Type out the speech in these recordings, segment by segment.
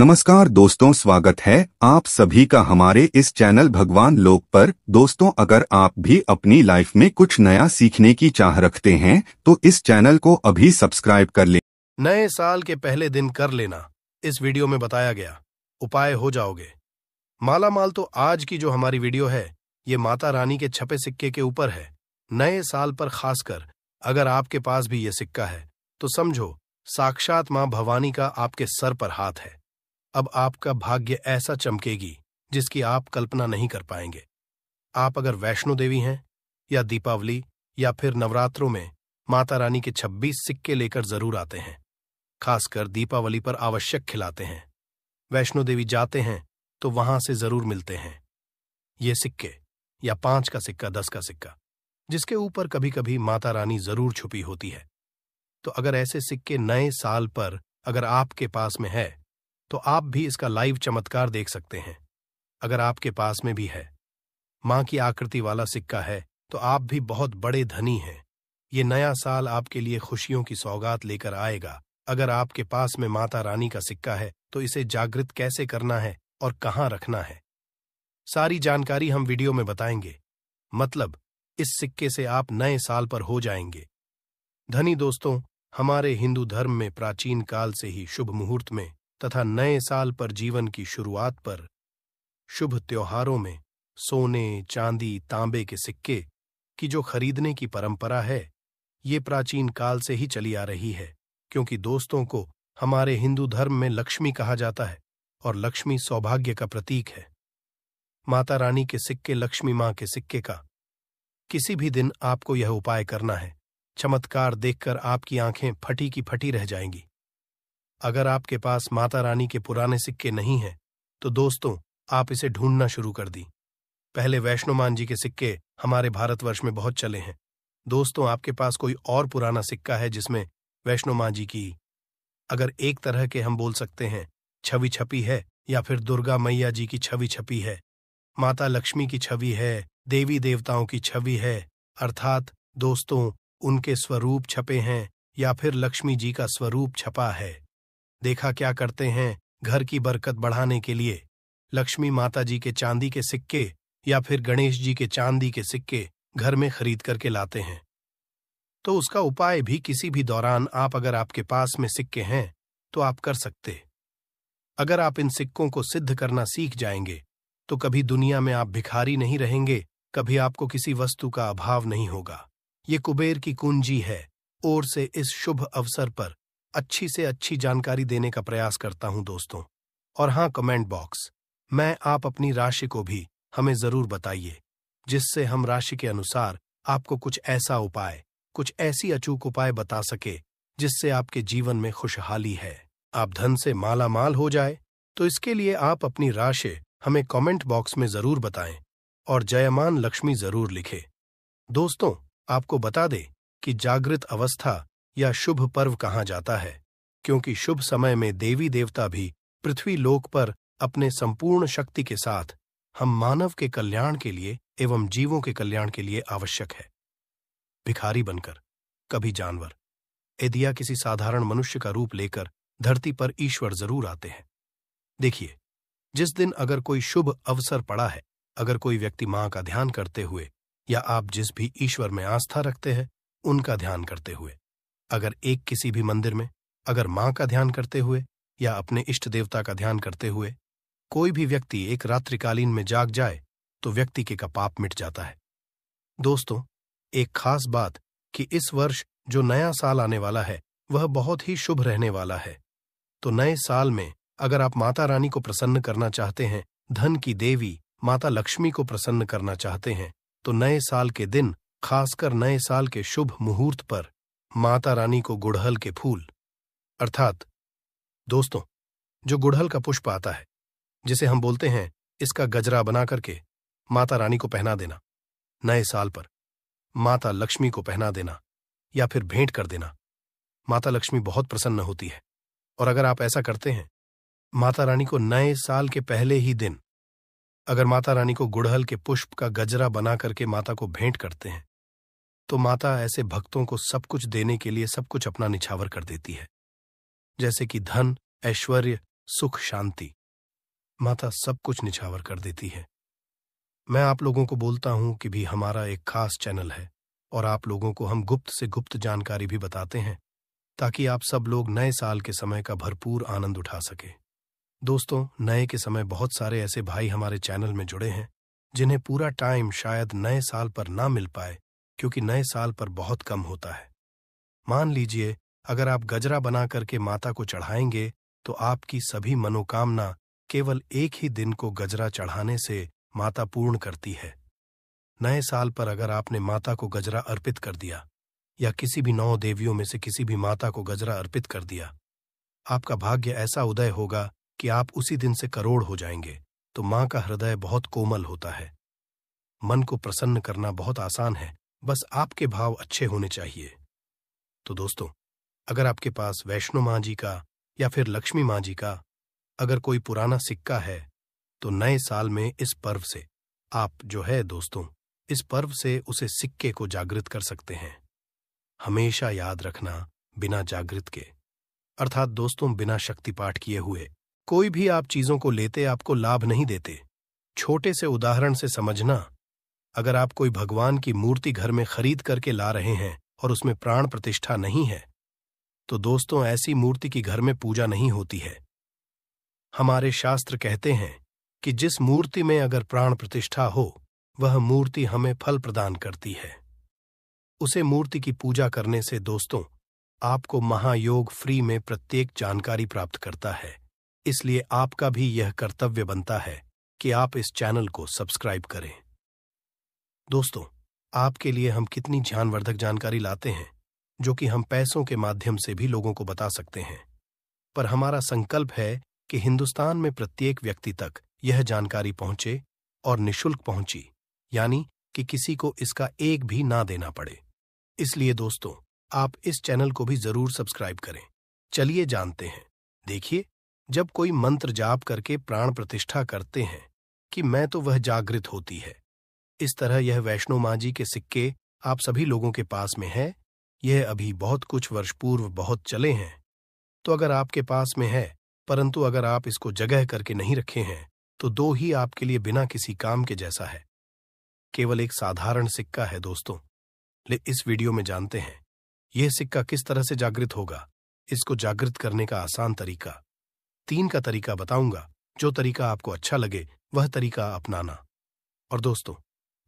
नमस्कार दोस्तों स्वागत है आप सभी का हमारे इस चैनल भगवान लोक पर दोस्तों अगर आप भी अपनी लाइफ में कुछ नया सीखने की चाह रखते हैं तो इस चैनल को अभी सब्सक्राइब कर ले नए साल के पहले दिन कर लेना इस वीडियो में बताया गया उपाय हो जाओगे माला माल तो आज की जो हमारी वीडियो है ये माता रानी के छपे सिक्के के ऊपर है नए साल पर खासकर अगर आपके पास भी ये सिक्का है तो समझो साक्षात माँ भवानी का आपके सर पर हाथ है अब आपका भाग्य ऐसा चमकेगी जिसकी आप कल्पना नहीं कर पाएंगे आप अगर वैष्णो देवी हैं या दीपावली या फिर नवरात्रों में माता रानी के 26 सिक्के लेकर जरूर आते हैं खासकर दीपावली पर आवश्यक खिलाते हैं वैष्णो देवी जाते हैं तो वहां से जरूर मिलते हैं ये सिक्के या पांच का सिक्का दस का सिक्का जिसके ऊपर कभी कभी माता रानी जरूर छुपी होती है तो अगर ऐसे सिक्के नए साल पर अगर आपके पास में है तो आप भी इसका लाइव चमत्कार देख सकते हैं अगर आपके पास में भी है मां की आकृति वाला सिक्का है तो आप भी बहुत बड़े धनी हैं ये नया साल आपके लिए खुशियों की सौगात लेकर आएगा अगर आपके पास में माता रानी का सिक्का है तो इसे जागृत कैसे करना है और कहाँ रखना है सारी जानकारी हम वीडियो में बताएंगे मतलब इस सिक्के से आप नए साल पर हो जाएंगे धनी दोस्तों हमारे हिंदू धर्म में प्राचीन काल से ही शुभ मुहूर्त में तथा नए साल पर जीवन की शुरुआत पर शुभ त्योहारों में सोने चांदी तांबे के सिक्के की जो खरीदने की परंपरा है ये प्राचीन काल से ही चली आ रही है क्योंकि दोस्तों को हमारे हिंदू धर्म में लक्ष्मी कहा जाता है और लक्ष्मी सौभाग्य का प्रतीक है माता रानी के सिक्के लक्ष्मी मां के सिक्के का किसी भी दिन आपको यह उपाय करना है चमत्कार देखकर आपकी आंखें फटी की फटी रह जाएंगी अगर आपके पास माता रानी के पुराने सिक्के नहीं हैं तो दोस्तों आप इसे ढूंढना शुरू कर दी पहले वैष्णोमान जी के सिक्के हमारे भारतवर्ष में बहुत चले हैं दोस्तों आपके पास कोई और पुराना सिक्का है जिसमें मां जी की अगर एक तरह के हम बोल सकते हैं छवि छपी है या फिर दुर्गा मैया जी की छवि छपी है माता लक्ष्मी की छवि है देवी देवताओं की छवि है अर्थात दोस्तों उनके स्वरूप छपे हैं या फिर लक्ष्मी जी का स्वरूप छपा है देखा क्या करते हैं घर की बरकत बढ़ाने के लिए लक्ष्मी माता जी के चांदी के सिक्के या फिर गणेश जी के चांदी के सिक्के घर में खरीद करके लाते हैं तो उसका उपाय भी किसी भी दौरान आप अगर आपके पास में सिक्के हैं तो आप कर सकते अगर आप इन सिक्कों को सिद्ध करना सीख जाएंगे तो कभी दुनिया में आप भिखारी नहीं रहेंगे कभी आपको किसी वस्तु का अभाव नहीं होगा ये कुबेर की कुंजी है ओर से इस शुभ अवसर पर अच्छी से अच्छी जानकारी देने का प्रयास करता हूं दोस्तों और हां कमेंट बॉक्स मैं आप अपनी राशि को भी हमें जरूर बताइए जिससे हम राशि के अनुसार आपको कुछ ऐसा उपाय कुछ ऐसी अचूक उपाय बता सके जिससे आपके जीवन में खुशहाली है आप धन से माला माल हो जाए तो इसके लिए आप अपनी राशि हमें कमेंट बॉक्स में जरूर बताएं और जयमान लक्ष्मी जरूर लिखे दोस्तों आपको बता दें कि जागृत अवस्था या शुभ पर्व कहा जाता है क्योंकि शुभ समय में देवी देवता भी पृथ्वी लोक पर अपने संपूर्ण शक्ति के साथ हम मानव के कल्याण के लिए एवं जीवों के कल्याण के लिए आवश्यक है भिखारी बनकर कभी जानवर एदिया किसी साधारण मनुष्य का रूप लेकर धरती पर ईश्वर जरूर आते हैं देखिए जिस दिन अगर कोई शुभ अवसर पड़ा है अगर कोई व्यक्ति मां का ध्यान करते हुए या आप जिस भी ईश्वर में आस्था रखते हैं उनका ध्यान करते हुए अगर एक किसी भी मंदिर में अगर मां का ध्यान करते हुए या अपने इष्ट देवता का ध्यान करते हुए कोई भी व्यक्ति एक रात्रिकालीन में जाग जाए तो व्यक्ति के का पाप मिट जाता है दोस्तों एक खास बात कि इस वर्ष जो नया साल आने वाला है वह बहुत ही शुभ रहने वाला है तो नए साल में अगर आप माता रानी को प्रसन्न करना चाहते हैं धन की देवी माता लक्ष्मी को प्रसन्न करना चाहते हैं तो नए साल के दिन खासकर नए साल के शुभ मुहूर्त पर माता रानी को गुड़हल के फूल अर्थात दोस्तों जो गुड़हल का पुष्प आता है जिसे हम बोलते हैं इसका गजरा बना करके माता रानी को पहना देना नए साल पर माता लक्ष्मी को पहना देना या फिर भेंट कर देना माता लक्ष्मी बहुत प्रसन्न होती है और अगर आप ऐसा करते हैं माता रानी को नए साल के पहले ही दिन अगर माता रानी को गुड़हल के पुष्प का गजरा बना करके माता को भेंट करते हैं तो माता ऐसे भक्तों को सब कुछ देने के लिए सब कुछ अपना निछावर कर देती है जैसे कि धन ऐश्वर्य सुख शांति माता सब कुछ निछावर कर देती है मैं आप लोगों को बोलता हूं कि भी हमारा एक खास चैनल है और आप लोगों को हम गुप्त से गुप्त जानकारी भी बताते हैं ताकि आप सब लोग नए साल के समय का भरपूर आनंद उठा सके दोस्तों नए के समय बहुत सारे ऐसे भाई हमारे चैनल में जुड़े हैं जिन्हें पूरा टाइम शायद नए साल पर ना मिल पाए क्योंकि नए साल पर बहुत कम होता है मान लीजिए अगर आप गजरा बना करके माता को चढ़ाएंगे तो आपकी सभी मनोकामना केवल एक ही दिन को गजरा चढ़ाने से माता पूर्ण करती है नए साल पर अगर आपने माता को गजरा अर्पित कर दिया या किसी भी नौ देवियों में से किसी भी माता को गजरा अर्पित कर दिया आपका भाग्य ऐसा उदय होगा कि आप उसी दिन से करोड़ हो जाएंगे तो मां का हृदय बहुत कोमल होता है मन को प्रसन्न करना बहुत आसान है बस आपके भाव अच्छे होने चाहिए तो दोस्तों अगर आपके पास वैष्णो माँ जी का या फिर लक्ष्मी माँ जी का अगर कोई पुराना सिक्का है तो नए साल में इस पर्व से आप जो है दोस्तों इस पर्व से उसे सिक्के को जागृत कर सकते हैं हमेशा याद रखना बिना जागृत के अर्थात दोस्तों बिना शक्ति पाठ किए हुए कोई भी आप चीजों को लेते आपको लाभ नहीं देते छोटे से उदाहरण से समझना अगर आप कोई भगवान की मूर्ति घर में खरीद करके ला रहे हैं और उसमें प्राण प्रतिष्ठा नहीं है तो दोस्तों ऐसी मूर्ति की घर में पूजा नहीं होती है हमारे शास्त्र कहते हैं कि जिस मूर्ति में अगर प्राण प्रतिष्ठा हो वह मूर्ति हमें फल प्रदान करती है उसे मूर्ति की पूजा करने से दोस्तों आपको महायोग फ्री में प्रत्येक जानकारी प्राप्त करता है इसलिए आपका भी यह कर्तव्य बनता है कि आप इस चैनल को सब्सक्राइब करें दोस्तों आपके लिए हम कितनी ध्यानवर्धक जानकारी लाते हैं जो कि हम पैसों के माध्यम से भी लोगों को बता सकते हैं पर हमारा संकल्प है कि हिंदुस्तान में प्रत्येक व्यक्ति तक यह जानकारी पहुंचे और निशुल्क पहुंची यानी कि किसी को इसका एक भी ना देना पड़े इसलिए दोस्तों आप इस चैनल को भी जरूर सब्सक्राइब करें चलिए जानते हैं देखिए जब कोई मंत्र जाप करके प्राण प्रतिष्ठा करते हैं कि मैं तो वह जागृत होती है इस तरह यह वैष्णो माँ जी के सिक्के आप सभी लोगों के पास में हैं यह अभी बहुत कुछ वर्ष पूर्व बहुत चले हैं तो अगर आपके पास में है परंतु अगर आप इसको जगह करके नहीं रखे हैं तो दो ही आपके लिए बिना किसी काम के जैसा है केवल एक साधारण सिक्का है दोस्तों ले इस वीडियो में जानते हैं यह सिक्का किस तरह से जागृत होगा इसको जागृत करने का आसान तरीका तीन का तरीका बताऊंगा जो तरीका आपको अच्छा लगे वह तरीका अपनाना और दोस्तों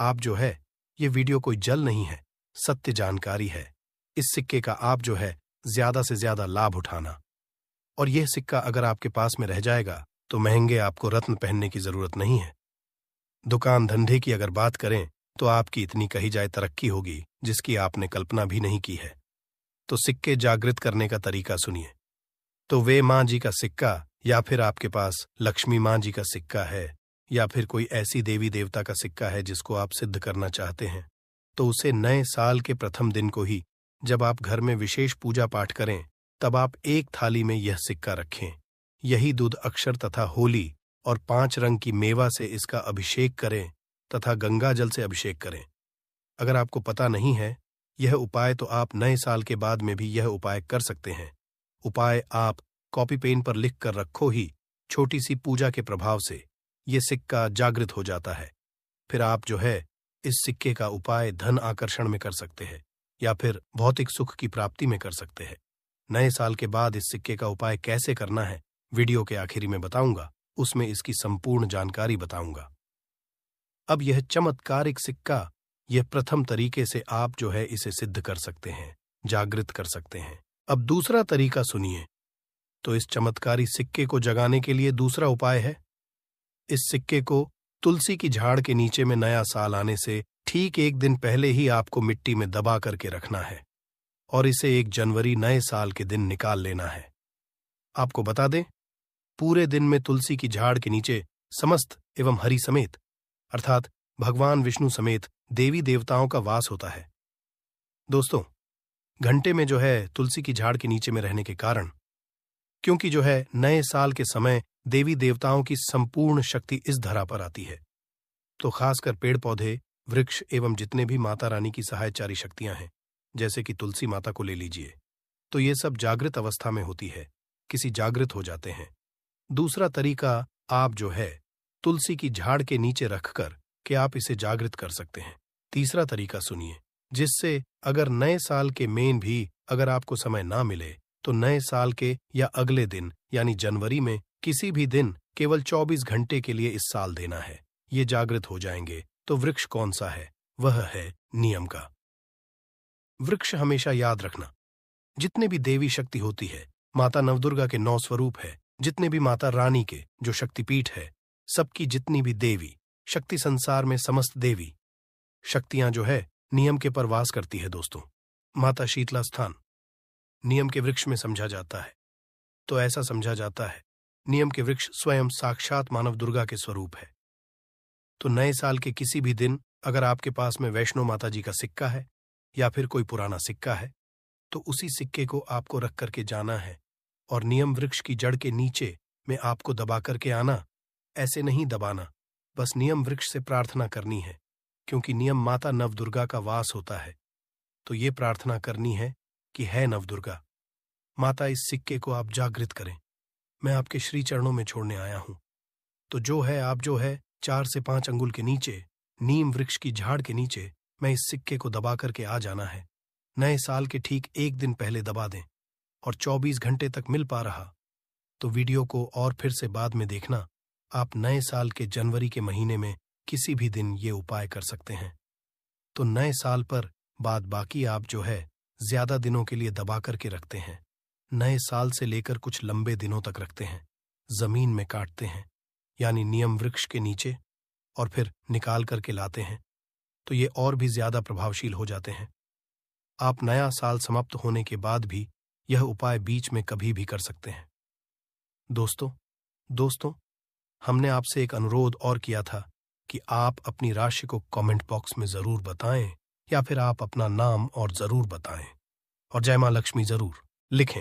आप जो है ये वीडियो कोई जल नहीं है सत्य जानकारी है इस सिक्के का आप जो है ज्यादा से ज्यादा लाभ उठाना और यह सिक्का अगर आपके पास में रह जाएगा तो महंगे आपको रत्न पहनने की जरूरत नहीं है दुकान धंधे की अगर बात करें तो आपकी इतनी कही जाए तरक्की होगी जिसकी आपने कल्पना भी नहीं की है तो सिक्के जागृत करने का तरीका सुनिए तो वे मां जी का सिक्का या फिर आपके पास लक्ष्मी मां जी का सिक्का है या फिर कोई ऐसी देवी देवता का सिक्का है जिसको आप सिद्ध करना चाहते हैं तो उसे नए साल के प्रथम दिन को ही जब आप घर में विशेष पूजा पाठ करें तब आप एक थाली में यह सिक्का रखें यही दूध अक्षर तथा होली और पांच रंग की मेवा से इसका अभिषेक करें तथा गंगा जल से अभिषेक करें अगर आपको पता नहीं है यह उपाय तो आप नए साल के बाद में भी यह उपाय कर सकते हैं उपाय आप कॉपी पेन पर लिख कर रखो ही छोटी सी पूजा के प्रभाव से ये सिक्का जागृत हो जाता है फिर आप जो है इस सिक्के का उपाय धन आकर्षण में कर सकते हैं या फिर भौतिक सुख की प्राप्ति में कर सकते हैं नए साल के बाद इस सिक्के का उपाय कैसे करना है वीडियो के आखिरी में बताऊंगा उसमें इसकी संपूर्ण जानकारी बताऊंगा अब यह चमत्कारिक सिक्का यह प्रथम तरीके से आप जो है इसे सिद्ध कर सकते हैं जागृत कर सकते हैं अब दूसरा तरीका सुनिए तो इस चमत्कारी सिक्के को जगाने के लिए दूसरा उपाय है इस सिक्के को तुलसी की झाड़ के नीचे में नया साल आने से ठीक एक दिन पहले ही आपको मिट्टी में दबा करके रखना है और इसे एक जनवरी नए साल के दिन निकाल लेना है आपको बता दें पूरे दिन में तुलसी की झाड़ के नीचे समस्त एवं हरि समेत अर्थात भगवान विष्णु समेत देवी देवताओं का वास होता है दोस्तों घंटे में जो है तुलसी की झाड़ के नीचे में रहने के कारण क्योंकि जो है नए साल के समय देवी देवताओं की संपूर्ण शक्ति इस धरा पर आती है तो खासकर पेड़ पौधे वृक्ष एवं जितने भी माता रानी की सहायचारी शक्तियां हैं जैसे कि तुलसी माता को ले लीजिए तो ये सब जागृत अवस्था में होती है किसी जागृत हो जाते हैं दूसरा तरीका आप जो है तुलसी की झाड़ के नीचे रखकर कि आप इसे जागृत कर सकते हैं तीसरा तरीका सुनिए जिससे अगर नए साल के मेन भी अगर आपको समय ना मिले तो नए साल के या अगले दिन यानी जनवरी में किसी भी दिन केवल 24 घंटे के लिए इस साल देना है ये जागृत हो जाएंगे तो वृक्ष कौन सा है वह है नियम का वृक्ष हमेशा याद रखना जितने भी देवी शक्ति होती है माता नवदुर्गा के नौ स्वरूप है जितने भी माता रानी के जो शक्तिपीठ है सबकी जितनी भी देवी शक्ति संसार में समस्त देवी शक्तियां जो है नियम के पर वास करती है दोस्तों माता शीतला स्थान नियम के वृक्ष में समझा जाता है तो ऐसा समझा जाता है नियम के वृक्ष स्वयं साक्षात मानव दुर्गा के स्वरूप है तो नए साल के किसी भी दिन अगर आपके पास में वैष्णो माता जी का सिक्का है या फिर कोई पुराना सिक्का है तो उसी सिक्के को आपको रख करके जाना है और नियम वृक्ष की जड़ के नीचे में आपको दबा करके आना ऐसे नहीं दबाना बस नियम वृक्ष से प्रार्थना करनी है क्योंकि नियम माता नवदुर्गा का वास होता है तो ये प्रार्थना करनी है कि है नवदुर्गा माता इस सिक्के को आप जागृत करें मैं आपके श्री चरणों में छोड़ने आया हूं तो जो है आप जो है चार से पांच अंगुल के नीचे नीम वृक्ष की झाड़ के नीचे मैं इस सिक्के को दबा करके आ जाना है नए साल के ठीक एक दिन पहले दबा दें और 24 घंटे तक मिल पा रहा तो वीडियो को और फिर से बाद में देखना आप नए साल के जनवरी के महीने में किसी भी दिन ये उपाय कर सकते हैं तो नए साल पर बाद बाकी आप जो है ज्यादा दिनों के लिए दबा करके रखते हैं नए साल से लेकर कुछ लंबे दिनों तक रखते हैं जमीन में काटते हैं यानी नियम वृक्ष के नीचे और फिर निकाल करके लाते हैं तो ये और भी ज्यादा प्रभावशील हो जाते हैं आप नया साल समाप्त होने के बाद भी यह उपाय बीच में कभी भी कर सकते हैं दोस्तों दोस्तों हमने आपसे एक अनुरोध और किया था कि आप अपनी राशि को कमेंट बॉक्स में जरूर बताएं या फिर आप अपना नाम और जरूर बताएं और जय मां लक्ष्मी जरूर लिखें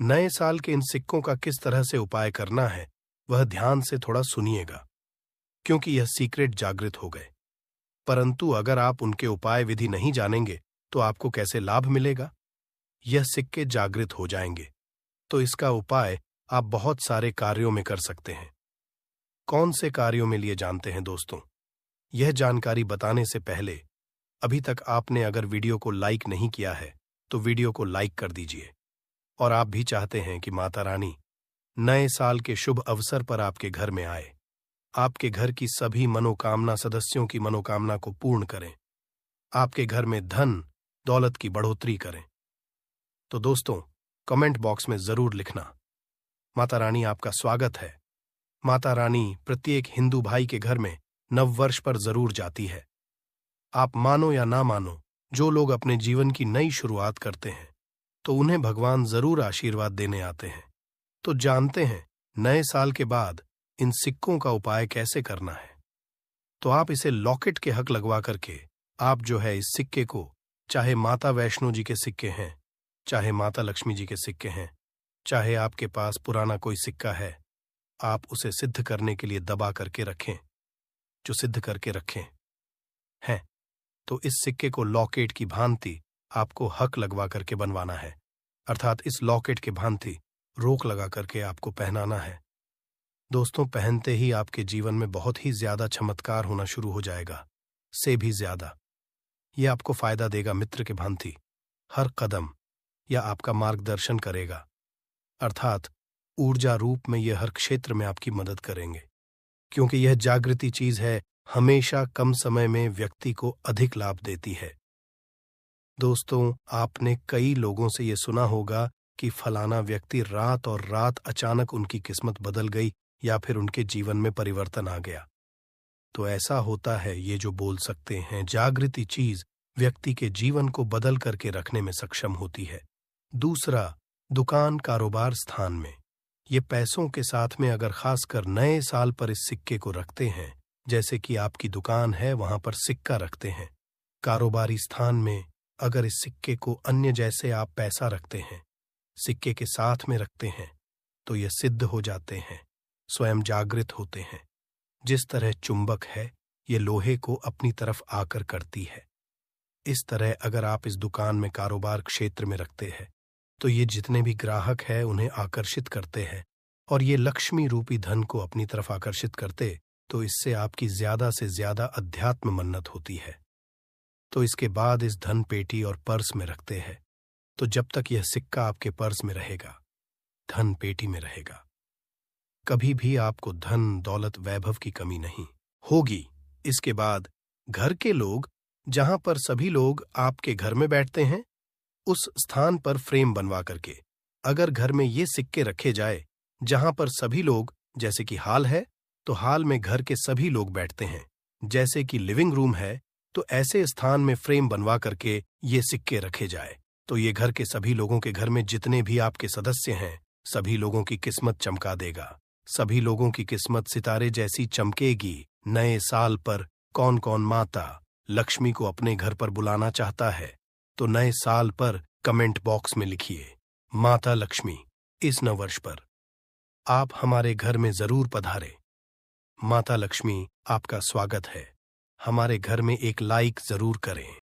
नए साल के इन सिक्कों का किस तरह से उपाय करना है वह ध्यान से थोड़ा सुनिएगा क्योंकि यह सीक्रेट जागृत हो गए परंतु अगर आप उनके उपाय विधि नहीं जानेंगे तो आपको कैसे लाभ मिलेगा यह सिक्के जागृत हो जाएंगे तो इसका उपाय आप बहुत सारे कार्यों में कर सकते हैं कौन से कार्यों में लिए जानते हैं दोस्तों यह जानकारी बताने से पहले अभी तक आपने अगर वीडियो को लाइक नहीं किया है तो वीडियो को लाइक कर दीजिए और आप भी चाहते हैं कि माता रानी नए साल के शुभ अवसर पर आपके घर में आए आपके घर की सभी मनोकामना सदस्यों की मनोकामना को पूर्ण करें आपके घर में धन दौलत की बढ़ोतरी करें तो दोस्तों कमेंट बॉक्स में जरूर लिखना माता रानी आपका स्वागत है माता रानी प्रत्येक हिंदू भाई के घर में नववर्ष पर जरूर जाती है आप मानो या ना मानो जो लोग अपने जीवन की नई शुरुआत करते हैं तो उन्हें भगवान जरूर आशीर्वाद देने आते हैं तो जानते हैं नए साल के बाद इन सिक्कों का उपाय कैसे करना है तो आप इसे लॉकेट के हक लगवा करके आप जो है इस सिक्के को चाहे माता वैष्णो जी के सिक्के हैं चाहे माता लक्ष्मी जी के सिक्के हैं चाहे आपके पास पुराना कोई सिक्का है आप उसे सिद्ध करने के लिए दबा करके रखें जो सिद्ध करके रखें हैं तो इस सिक्के को लॉकेट की भांति आपको हक लगवा करके बनवाना है अर्थात इस लॉकेट के भांति रोक लगा करके आपको पहनाना है दोस्तों पहनते ही आपके जीवन में बहुत ही ज्यादा चमत्कार होना शुरू हो जाएगा से भी ज्यादा ये आपको फायदा देगा मित्र के भांति हर कदम या आपका मार्गदर्शन करेगा अर्थात ऊर्जा रूप में यह हर क्षेत्र में आपकी मदद करेंगे क्योंकि यह जागृति चीज है हमेशा कम समय में व्यक्ति को अधिक लाभ देती है दोस्तों आपने कई लोगों से ये सुना होगा कि फलाना व्यक्ति रात और रात अचानक उनकी किस्मत बदल गई या फिर उनके जीवन में परिवर्तन आ गया तो ऐसा होता है ये जो बोल सकते हैं जागृति चीज व्यक्ति के जीवन को बदल करके रखने में सक्षम होती है दूसरा दुकान कारोबार स्थान में ये पैसों के साथ में अगर खासकर नए साल पर इस सिक्के को रखते हैं जैसे कि आपकी दुकान है वहां पर सिक्का रखते हैं कारोबारी स्थान में अगर इस सिक्के को अन्य जैसे आप पैसा रखते हैं सिक्के के साथ में रखते हैं तो ये सिद्ध हो जाते हैं स्वयं जागृत होते हैं जिस तरह चुंबक है ये लोहे को अपनी तरफ आकर करती है इस तरह अगर आप इस दुकान में कारोबार क्षेत्र में रखते हैं तो ये जितने भी ग्राहक हैं उन्हें आकर्षित करते हैं और ये लक्ष्मी रूपी धन को अपनी तरफ आकर्षित करते तो इससे आपकी ज्यादा से ज्यादा अध्यात्म मन्नत होती है तो इसके बाद इस धन पेटी और पर्स में रखते हैं तो जब तक यह सिक्का आपके पर्स में रहेगा धन पेटी में रहेगा कभी भी आपको धन दौलत वैभव की कमी नहीं होगी इसके बाद घर के लोग जहां पर सभी लोग आपके घर में बैठते हैं उस स्थान पर फ्रेम बनवा करके अगर घर में ये सिक्के रखे जाए जहां पर सभी लोग जैसे कि हाल है तो हाल में घर के सभी लोग बैठते हैं जैसे कि लिविंग रूम है तो ऐसे स्थान में फ्रेम बनवा करके ये सिक्के रखे जाए तो ये घर के सभी लोगों के घर में जितने भी आपके सदस्य हैं सभी लोगों की किस्मत चमका देगा सभी लोगों की किस्मत सितारे जैसी चमकेगी नए साल पर कौन कौन माता लक्ष्मी को अपने घर पर बुलाना चाहता है तो नए साल पर कमेंट बॉक्स में लिखिए माता लक्ष्मी इस नववर्ष पर आप हमारे घर में जरूर पधारे माता लक्ष्मी आपका स्वागत है हमारे घर में एक लाइक जरूर करें